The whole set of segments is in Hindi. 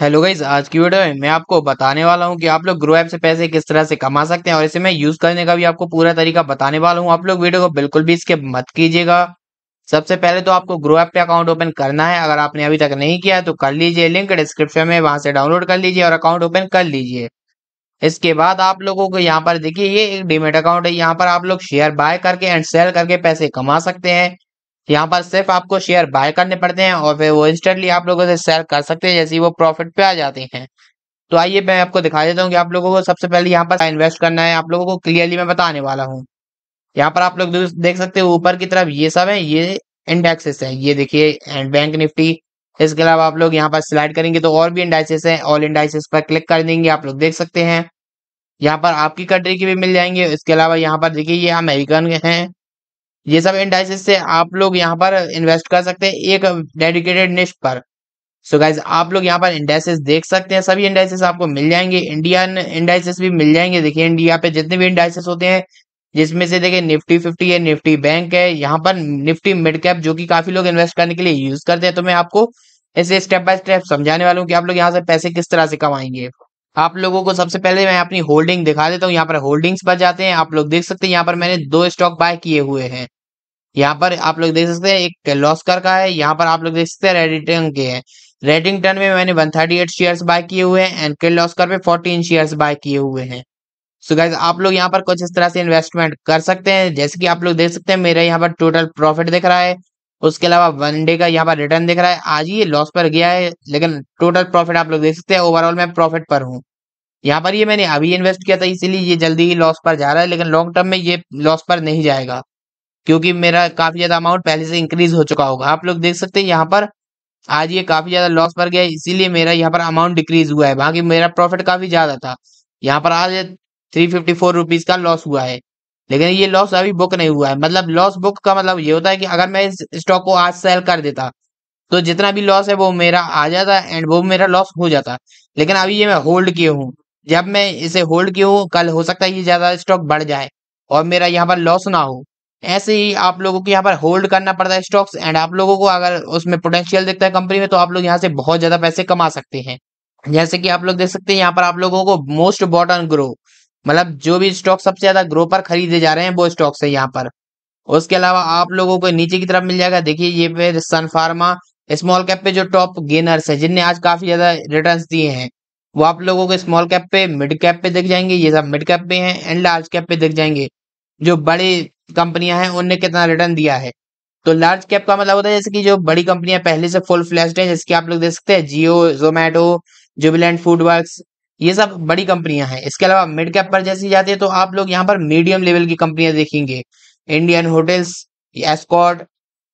हेलो गाइज आज की वीडियो में मैं आपको बताने वाला हूं कि आप लोग ग्रो ऐप से पैसे किस तरह से कमा सकते हैं और इसे मैं यूज करने का भी आपको पूरा तरीका बताने वाला हूं आप लोग वीडियो को बिल्कुल भी इसके मत कीजिएगा सबसे पहले तो आपको ग्रो ऐप पे अकाउंट ओपन करना है अगर आपने अभी तक नहीं किया तो कर लीजिए लिंक डिस्क्रिप्शन में वहां से डाउनलोड कर लीजिए और अकाउंट ओपन कर लीजिए इसके बाद आप लोगों को यहाँ पर देखिए ये एक डिमेट अकाउंट है यहाँ पर आप लोग शेयर बाय करके एंड सेल करके पैसे कमा सकते हैं यहाँ पर सिर्फ आपको शेयर बाय करने पड़ते हैं और फिर वो इंस्टेंटली आप लोगों से सेल कर सकते हैं जैसे ही वो प्रॉफिट पे आ जाते हैं तो आइए मैं आपको दिखा देता हूँ कि आप लोगों को सबसे पहले यहाँ पर इन्वेस्ट करना है आप लोगों को क्लियरली मैं बताने वाला हूँ यहाँ पर आप लोग देख सकते हो ऊपर की तरफ ये सब है ये इंडेक्सेस है ये देखिए बैंक निफ्टी इसके अलावा आप लोग यहाँ पर स्लाइड करेंगे तो और भी इंडाइसिस है ऑल इंडाइसिस पर क्लिक कर देंगे आप लोग देख सकते हैं यहाँ पर आपकी कंट्री की भी मिल जाएंगे इसके अलावा यहाँ पर देखिए ये अमेरिकन हैं ये सब इंडाइसिस से आप लोग यहाँ पर इन्वेस्ट कर सकते हैं एक डेडिकेटेड निश पर सो so गाइज आप लोग यहाँ पर इंडाइसिस देख सकते हैं सभी इंडाइसिस आपको मिल जाएंगे इंडियन इंडाइसिस भी मिल जाएंगे देखिए इंडिया पे जितने भी इंडाइसिस होते हैं जिसमें से देखिए निफ्टी फिफ्टी है निफ्टी बैंक है यहाँ पर निफ्टी मिड कैप जो कि काफी लोग इन्वेस्ट करने के लिए यूज करते हैं तो मैं आपको इसे स्टेप बाय स्टेप समझाने वाला हूँ कि आप लोग यहाँ से पैसे किस तरह से कमाएंगे आप लोगों को सबसे पहले मैं अपनी होल्डिंग दिखा देता हूँ यहाँ पर होल्डिंग्स पर जाते हैं आप लोग देख सकते हैं यहाँ पर मैंने दो स्टॉक बाय किए हुए हैं यहाँ पर आप लोग देख सकते हैं एक लॉस्कर का है यहाँ पर आप लोग देख सकते हैं रेडिटन के हैं रेडिंगटन में मैंने 138 शेयर बाय किए हुए हैं एंड के लॉस्कर पे 14 शेयर्स बाय किए हुए हैं सो गाइज आप लोग यहाँ पर कुछ इस तरह से इन्वेस्टमेंट कर सकते हैं जैसे कि आप लोग देख सकते हैं मेरा यहाँ पर टोटल प्रॉफिट दिख रहा है उसके अलावा वनडे का यहाँ पर रिटर्न दिख रहा है आज ये लॉस पर गया है लेकिन टोटल प्रॉफिट आप लोग देख सकते हैं ओवरऑल मैं प्रॉफिट पर हूँ यहाँ पर ये मैंने अभी इन्वेस्ट किया था इसीलिए ये जल्दी ही लॉस पर जा रहा है लेकिन लॉन्ग टर्म में ये लॉस पर नहीं जाएगा क्योंकि मेरा काफी ज्यादा अमाउंट पहले से इंक्रीज हो चुका होगा आप लोग देख सकते हैं यहाँ पर आज ये काफी ज्यादा लॉस पर गया इसीलिए मेरा यहाँ पर अमाउंट डिक्रीज हुआ है बाकी मेरा प्रॉफिट काफी ज्यादा था यहाँ पर आज थ्री फिफ्टी फोर रुपीज का लॉस हुआ है लेकिन ये लॉस अभी बुक नहीं हुआ है मतलब लॉस बुक का मतलब ये होता है कि अगर मैं इस स्टॉक को आज सेल कर देता तो जितना भी लॉस है वो मेरा आ जाता एंड वो मेरा लॉस हो जाता लेकिन अभी ये मैं होल्ड किए हूँ जब मैं इसे होल्ड किए हूँ कल हो सकता है ये ज्यादा स्टॉक बढ़ जाए और मेरा यहाँ पर लॉस ना हो ऐसे ही आप लोगों को यहाँ पर होल्ड करना पड़ता है स्टॉक्स एंड आप लोगों को अगर उसमें पोटेंशियल दिखता है कंपनी में तो आप लोग यहाँ से बहुत ज्यादा पैसे कमा सकते हैं जैसे कि आप लोग देख सकते हैं यहाँ पर आप लोगों को मोस्ट बॉटन ग्रो मतलब जो भी स्टॉक सबसे ज्यादा ग्रो पर खरीदे जा रहे हैं वो स्टॉक्स है यहाँ पर उसके अलावा आप लोगों को नीचे की तरफ मिल जाएगा देखिए ये फिर सन फार्मा स्मॉल कैप पे जो टॉप गेनर्स है जिनने आज काफी ज्यादा रिटर्न दिए हैं वो आप लोगों को स्मॉल कैप पे मिड कैप पे दिख जाएंगे ये सब मिड कैप पे हैं एंड लार्ज कैप पे दिख जाएंगे जो बड़ी कंपनियां हैं उनने कितना रिटर्न दिया है तो लार्ज कैप का मतलब होता है जैसे कि जो बड़ी कंपनियां पहले से फुल फ्लैश है जैसे कि आप लोग देख सकते हैं Jio Zomato Jubilant food work ये सब बड़ी कंपनियां हैं इसके अलावा मिड कैप पर जैसे जाते हैं तो आप लोग यहाँ पर मीडियम लेवल की कंपनियां देखेंगे Indian Hotels Escorts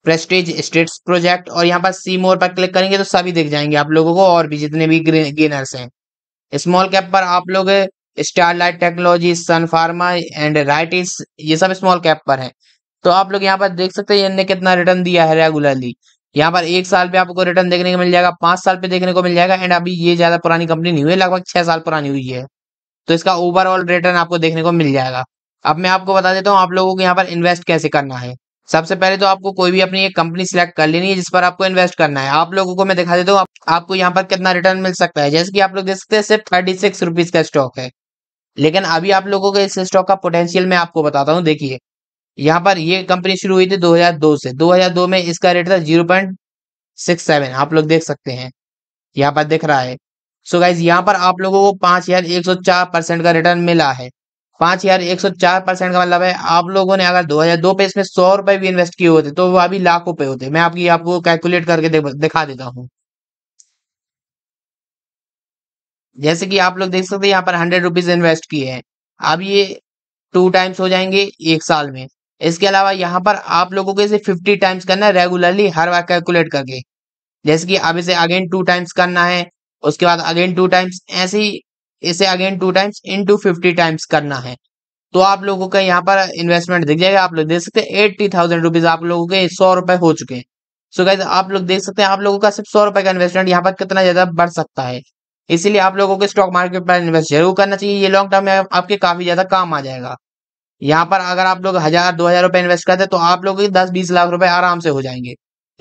Prestige states project और यहाँ पर सी मोर पर क्लिक करेंगे तो सभी दिख जाएंगे आप लोगों को और भी जितने भी गेनर्स हैं स्मॉल कैप पर आप लोग Starlite technology Sun Pharma and RITES ये सब स्मॉल कैप पर है तो आप लोग यहाँ पर देख सकते हैं इनने कितना रिटर्न दिया है रेगुलरली यहाँ पर एक साल पे आपको रिटर्न देखने को मिल जाएगा पांच साल पे देखने को मिल जाएगा एंड अभी ये ज्यादा पुरानी कंपनी नहीं हुई लगभग छह साल पुरानी हुई है तो इसका ओवरऑल रिटर्न आपको देखने को मिल जाएगा अब मैं आपको बता देता हूँ आप लोगों को यहाँ पर इन्वेस्ट कैसे करना है सबसे पहले तो आपको कोई भी अपनी एक कंपनी सिलेक्ट कर लेनी है जिस पर आपको इन्वेस्ट करना है आप लोगों को मैं दिखा देता हूँ आप, आपको यहाँ पर कितना रिटर्न मिल सकता है जैसे कि आप लोग देख सकते हैं सिर्फ थर्टी सिक्स रुपीज का स्टॉक है लेकिन अभी आप लोगों को इस स्टॉक का पोटेंशियल मैं आपको बताता हूँ देखिए यहाँ पर ये कंपनी शुरू हुई थी 2002 से 2002 में इसका रेट था 0.67 आप लोग देख सकते हैं यहाँ पर दिख रहा है सो गाइज यहाँ पर आप लोगों को पांच हजार एक सौ चार परसेंट का रिटर्न मिला है पांच हजार एक सौ चार परसेंट का मतलब है आप लोगों ने अगर दो हजार दो पे इसमें सौ रुपए भी इन्वेस्ट किए होते तो वो अभी लाख रुपए होते मैं आपकी आपको कैलकुलेट करके दिखा देता हूँ जैसे कि आप लोग देख सकते हैं यहाँ पर हंड्रेड रुपीज इन्वेस्ट किए हैं अब ये टू टाइम्स हो जाएंगे एक साल में इसके अलावा यहाँ पर आप लोगों को इसे 50 टाइम्स करना है रेगुलरली हर बार कैलकुलेट करके जैसे कि आप इसे अगेन टू टाइम्स करना है उसके बाद अगेन टू टाइम्स ऐसे ही इसे again two times into fifty times करना है तो आप लोगों का यहाँ पर इन्वेस्टमेंट दिख जाएगा आप लोग देख सकते हैं एट्टी थाउजेंड रुपीज आप लोगों के सौ रुपए हो चुके हैं सो so आप लोग देख सकते हैं आप लोगों का सिर्फ सौ रुपए का इन्वेस्टमेंट यहाँ पर कितना ज्यादा बढ़ सकता है इसीलिए आप लोगों को स्टॉक मार्केट पर इन्वेस्ट जरूर करना चाहिए ये लॉन्ग टर्म में आपके काफी ज्यादा काम आ जाएगा यहाँ पर अगर आप लोग हजार दो हजार रुपए इन्वेस्ट करते हैं तो आप लोगों के दस बीस लाख रुपए आराम से हो जाएंगे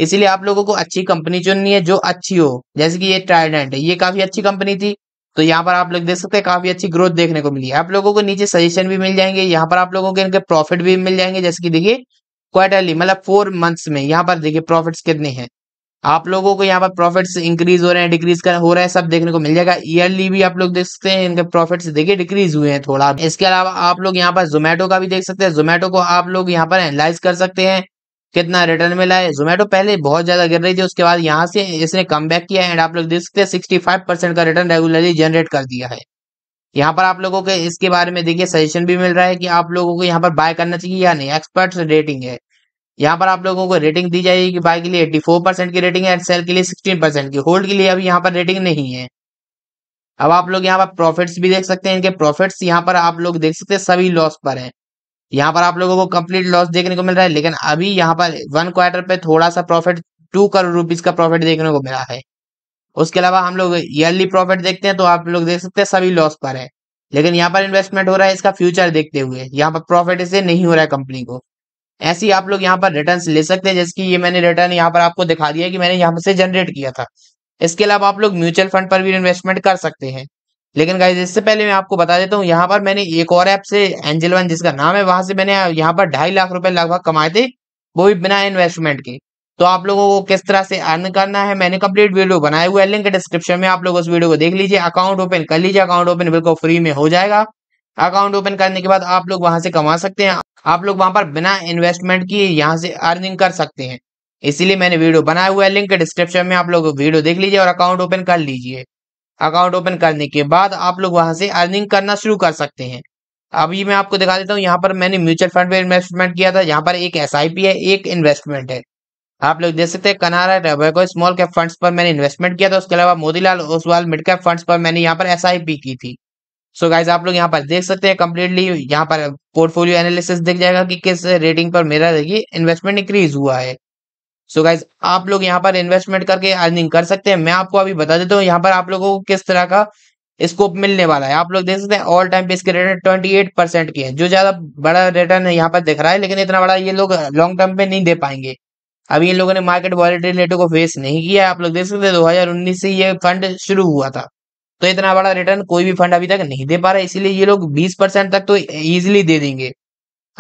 इसीलिए आप लोगों को अच्छी कंपनी चुननी है जो अच्छी हो जैसे कि ये ट्राइडेंट है ये काफी अच्छी कंपनी थी तो यहाँ पर आप लोग देख सकते हैं काफी अच्छी ग्रोथ देखने को मिली है आप लोगों को नीचे सजेशन भी मिल जाएंगे यहाँ पर आप लोगों के इनके प्रॉफिट भी मिल जाएंगे जैसे कि देखिए क्वार्टरली मतलब फोर मंथ्स में यहाँ पर देखिए प्रॉफिट्स कितने हैं आप लोगों को यहाँ पर प्रॉफिट्स इंक्रीज हो रहे हैं डिक्रीज कर हो रहा है सब देखने को मिल जाएगा ईयरली भी आप लोग देख सकते हैं इनके प्रॉफिट्स देखिए डिक्रीज हुए हैं थोड़ा इसके अलावा आप लोग यहाँ पर जोमेटो का भी देख सकते हैं जोमेटो को आप लोग यहाँ पर एनालाइज कर सकते हैं कितना रिटर्न मिला है जोमेटो पहले बहुत ज्यादा गिर रही थी उसके बाद यहाँ से इसने कम किया एंड आप लोग देख सकते हैं सिक्सटी का रिटर्न रेगुलरली जनरेट कर दिया है यहाँ पर आप लोगों के इसके बारे में देखिए सजेशन भी मिल रहा है कि आप लोगों को यहाँ पर बाय करना चाहिए या नहीं एक्सपर्ट रेटिंग है यहाँ पर आप लोगों को रेटिंग दी जाएगी कि बाय के लिए 84 परसेंट की रेटिंग है एंड सेल के लिए 16 परसेंट की होल्ड के लिए अभी यहाँ पर रेटिंग नहीं है अब आप लोग यहाँ पर प्रॉफिट्स भी देख सकते हैं इनके प्रॉफिट्स यहाँ पर आप लोग देख सकते हैं सभी लॉस पर है यहाँ पर आप लोगों को कंप्लीट लॉस देखने को मिल रहा है लेकिन अभी यहाँ पर वन क्वार्टर पे थोड़ा सा प्रॉफिट टू करोड़ रुपीज का प्रॉफिट देखने को मिला है उसके अलावा हम लोग ईयरली प्रॉफिट देखते हैं तो आप लोग देख सकते हैं सभी लॉस पर है लेकिन यहाँ पर इन्वेस्टमेंट हो रहा है इसका फ्यूचर देखते हुए यहाँ पर प्रॉफिट इसे नहीं हो रहा है कंपनी को ऐसी आप लोग यहाँ पर रिटर्न ले सकते हैं जैसे कि ये मैंने रिटर्न यहाँ पर आपको दिखा दिया कि मैंने यहाँ से जनरेट किया था इसके अलावा आप लोग म्यूचुअल फंड पर भी इन्वेस्टमेंट कर सकते हैं लेकिन गाइज इससे पहले मैं आपको बता देता हूँ यहाँ पर मैंने एक और ऐप से एंजल वन जिसका नाम है वहां से मैंने यहाँ पर ढाई लाख रुपए लगभग कमाए थे वो भी बिना इन्वेस्टमेंट के तो आप लोगों को किस तरह से अर्न करना है मैंने कम्प्लीट वीडियो बनाया हुआ है लिंक डिस्क्रिप्शन में आप लोग उस वीडियो को देख लीजिए अकाउंट ओपन कर लीजिए अकाउंट ओपन बिल्कुल फ्री में हो जाएगा अकाउंट ओपन करने के बाद आप लोग वहां से कमा सकते हैं आप लोग वहां पर बिना इन्वेस्टमेंट किए यहाँ से अर्निंग कर सकते हैं इसीलिए मैंने वीडियो बनाया हुआ है लिंक डिस्क्रिप्शन में आप लोग वीडियो देख लीजिए और अकाउंट ओपन कर लीजिए अकाउंट ओपन करने के बाद आप लोग वहां से अर्निंग करना शुरू कर सकते हैं अभी मैं आपको दिखा देता हूँ यहाँ पर मैंने म्यूचुअल फंड में इन्वेस्टमेंट किया था यहाँ पर एक एस है एक इन्वेस्टमेंट है आप लोग देख सकते हैं Canara tobacco small cap funds पर मैंने इन्वेस्टमेंट किया था उसके अलावा Motilal Oswal mid cap funds पर मैंने यहाँ पर एस की थी सो so गाइज आप लोग यहाँ पर देख सकते हैं कम्प्लीटली यहाँ पर पोर्टफोलियो एनालिसिस दिख जाएगा कि किस रेटिंग पर मेरा देखिए इन्वेस्टमेंट इंक्रीज हुआ है सो so गाइज आप लोग यहाँ पर इन्वेस्टमेंट करके अर्निंग कर सकते हैं मैं आपको अभी बता देता हूँ यहाँ पर आप लोगों को किस तरह का स्कोप मिलने वाला है आप लोग देख सकते हैं ऑल टाइम पे इसके रेट ट्वेंटी एट परसेंट के जो ज्यादा बड़ा रिटर्न यहाँ पर दिख रहा है लेकिन इतना बड़ा ये लोग लॉन्ग टर्म पे नहीं दे पाएंगे अभी इन लोगों ने मार्केट वॉलिटिलिटी को फेस नहीं किया आप लोग देख सकते हैं 2019 से ये फंड शुरू हुआ था तो इतना बड़ा रिटर्न कोई भी फंड अभी तक नहीं दे पा रहा है इसीलिए ये लोग बीस परसेंट तक तो ईजिली दे देंगे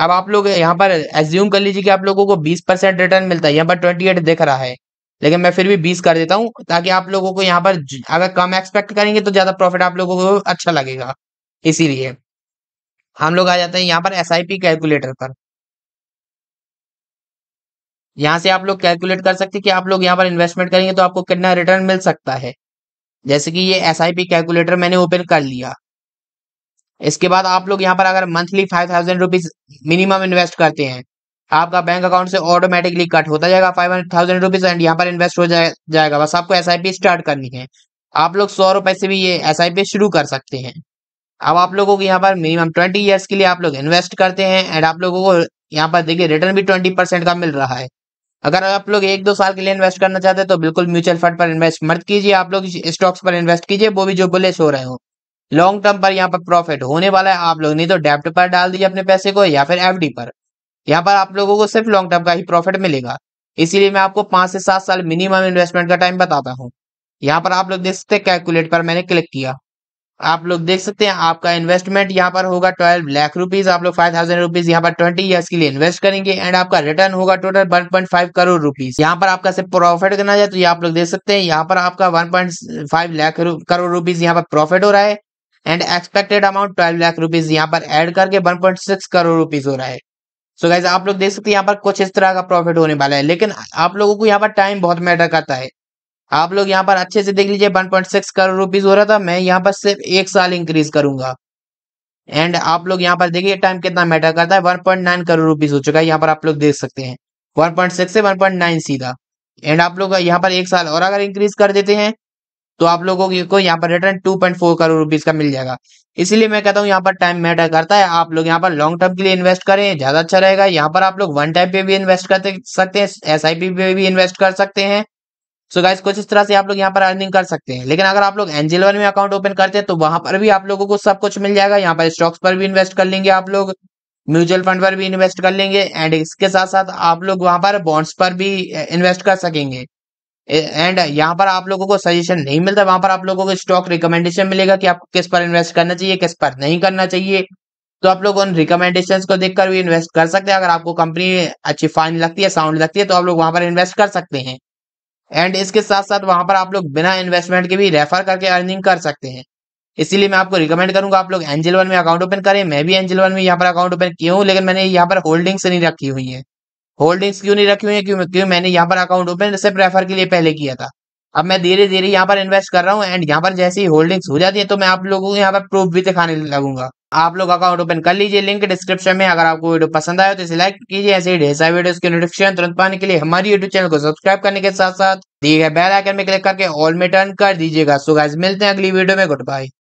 अब आप लोग यहाँ पर एज्यूम कर लीजिए कि आप लोगों को बीस परसेंट रिटर्न मिलता है यहाँ पर ट्वेंटी एट दिख रहा है लेकिन मैं फिर भी बीस कर देता हूँ ताकि आप लोगों को यहाँ पर अगर कम एक्सपेक्ट करेंगे तो ज्यादा प्रॉफिट आप लोगों को अच्छा लगेगा इसीलिए हम लोग आ जाते हैं यहाँ पर एस कैलकुलेटर पर यहाँ से आप लोग कैलकुलेट कर सकते हैं कि आप लोग यहाँ पर इन्वेस्टमेंट करेंगे तो आपको कितना रिटर्न मिल सकता है जैसे कि ये एस कैलकुलेटर मैंने ओपन कर लिया इसके बाद आप लोग यहाँ पर अगर monthly five thousand rupees minimum invest करते हैं आपका बैंक अकाउंट से ऑटोमेटिकली कट होता जाएगा फाइव थाउजेंड रुपीज एंड यहाँ पर इन्वेस्ट हो जाए, जाएगा बस आपको एस स्टार्ट करनी है आप लोग सौ रुपए से भी ये एस शुरू कर सकते हैं अब आप लोगों को यहाँ पर मिनिमम ट्वेंटी ईयर्स के लिए आप लोग इन्वेस्ट करते हैं एंड आप लोगों को यहाँ पर देखिए रिटर्न भी ट्वेंटी परसेंट का मिल रहा है अगर आप लोग एक दो साल के लिए इन्वेस्ट करना चाहते हैं तो बिल्कुल म्यूचुअल फंड पर इन्वेस्ट मत कीजिए आप लोग स्टॉक्स पर इन्वेस्ट कीजिए वो भी जो बुलेस हो रहे हो लॉन्ग टर्म पर यहाँ पर प्रॉफिट होने वाला है आप लोग नहीं तो डेप्ट पर डाल दीजिए अपने पैसे को या फिर एफ पर यहाँ पर आप लोगों को सिर्फ लॉन्ग टर्म का ही प्रॉफिट मिलेगा इसीलिए मैं आपको पांच से सात साल मिनिमम इन्वेस्टमेंट का टाइम बताता हूँ यहाँ पर आप लोग देख सकते कैलकुलेट पर मैंने क्लिक किया आप लोग देख सकते हैं आपका इन्वेस्टमेंट यहाँ पर होगा ट्वेल्व लाख रुपीज आप लोग फाइव थाउजेंड रुपीज यहाँ पर ट्वेंटी ईयर्स के लिए इन्वेस्ट करेंगे एंड आपका रिटर्न होगा total one point five crore rupees यहाँ पर आपका सिर्फ प्रॉफिट करना जाए तो ये आप लोग देख सकते हैं यहाँ पर आपका one point five lakh crore rupees यहाँ पर प्रॉफिट हो रहा है and expected amount twelve lakh rupees यहाँ पर एड करके one point six crore rupees हो रहा है सो so गाइज आप लोग देख सकते हैं यहाँ पर कुछ इस तरह का प्रॉफिट होने वाला है लेकिन आप लोगों को यहाँ पर टाइम बहुत मैटर करता है आप लोग यहाँ पर अच्छे से देख लीजिए one point six crore rupees हो रहा था मैं यहाँ पर सिर्फ एक साल इंक्रीज करूंगा एंड आप लोग यहाँ पर देखिए टाइम कितना मैटर करता है one point nine crore rupees हो चुका है यहाँ पर आप लोग देख सकते हैं वन पॉइंट सिक्स से वन पॉइंट नाइन सीधा एंड आप लोग यहाँ पर एक साल और अगर इंक्रीज कर देते हैं तो आप लोगों को यहाँ पर return two point four crore rupees का मिल जाएगा इसलिए मैं कहता हूँ यहाँ पर टाइम मैटर करता है आप लोग यहाँ पर लॉन्ग टर्म के लिए इन्वेस्ट करें ज्यादा अच्छा रहेगा यहाँ पर आप लोग वन टाइम पे भी इन्वेस्ट कर सकते हैं एस पे भी इन्वेस्ट कर सकते हैं सो गाइस कुछ इस तरह से आप लोग यहाँ पर अर्निंग कर सकते हैं लेकिन अगर आप लोग एंजल वन में अकाउंट ओपन करते हैं तो वहां पर भी आप लोगों को सब कुछ मिल जाएगा यहाँ पर स्टॉक्स पर भी इन्वेस्ट कर लेंगे आप लोग म्यूचुअल फंड पर भी इन्वेस्ट कर लेंगे एंड इसके साथ साथ आप लोग वहां पर बॉन्ड्स पर भी इन्वेस्ट कर सकेंगे एंड यहाँ पर आप लोगों को सजेशन नहीं मिलता वहां पर आप लोगों को स्टॉक रिकमेंडेशन मिलेगा कि आपको किस पर इन्वेस्ट करना चाहिए किस पर नहीं करना चाहिए तो आप लोग उन रिकमेंडेशन को देखकर भी इन्वेस्ट कर सकते हैं अगर आपको कंपनी अच्छी फाइन लगती है साउंड लगती है तो आप लोग वहां पर इन्वेस्ट कर सकते हैं एंड इसके साथ साथ वहां पर आप लोग बिना इन्वेस्टमेंट के भी रेफर करके अर्निंग कर सकते हैं इसीलिए मैं आपको रिकमेंड करूंगा आप लोग एंजल वन में अकाउंट ओपन करें मैं भी एंजल वन में यहाँ पर अकाउंट ओपन किया हूँ लेकिन मैंने यहाँ पर होल्डिंग्स नहीं रखी हुई है होल्डिंग्स क्यों नहीं रखी हुई है क्यों क्यों मैंने यहाँ पर अकाउंट ओपन सिर्फ रेफर के लिए पहले किया था अब मैं धीरे धीरे यहाँ पर इन्वेस्ट कर रहा हूँ एंड यहाँ पर जैसे ही होल्डिंग्स हो जाती है तो मैं आप लोगों को यहाँ पर प्रूफ भी दिखाने लगूंगा आप लोग अकाउंट ओपन कर लीजिए लिंक डिस्क्रिप्शन में अगर आपको वीडियो पसंद आए तो इसे लाइक कीजिए ऐसे ही ढेर सारे वीडियोस के नोटिफिकेशन तुरंत पाने के लिए हमारे यूट्यूब चैनल को सब्सक्राइब करने के साथ साथ दिए गए बेल आइकन में क्लिक करके ऑल में टर्न कर दीजिएगा सो मिलते हैं अगली वीडियो में गुड बाय